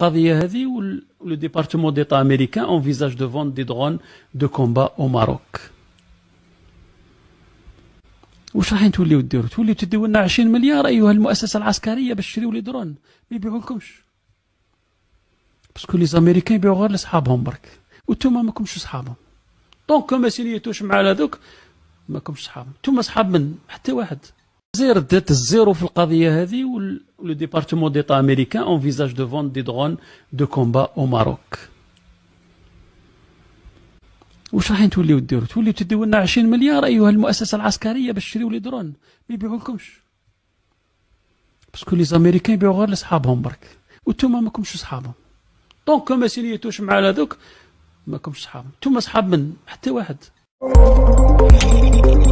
القضيه هذه ولو ديبارتمون ديتا امريكان انفيزاج دو فوند دي درون دو كومبا او ماروك واش راحين توليو ديروا توليو تديو لنا 20 مليار ايها المؤسسه العسكريه باش تشريو لي درون ما يبيعولكمش باسكو لي زاميريكان يبيعوا غير لصحابهم برك وانتوما ماكمش صحابهم دونك ما سينيتوش مع هذوك ماكمش صحاب نتوما صحاب من حتى واحد الجزائر دات الزيرو في القضيه هذه ولو ديبارتمون ديتا امريكان انفيزاج دو فون دي درون دو كومبا او ماروك واش راحين توليو ديروا توليو تديو لنا 20 مليار ايها المؤسسه العسكريه باش تشريو لي درون ما يبيعولكمش باسكو لي زامريكان يبيعوا غير لصحابهم برك وانتوما ماكمش صحابهم دونك ما سينيتوش مع هذوك ماكمش صحاب انتوما صحاب من حتى واحد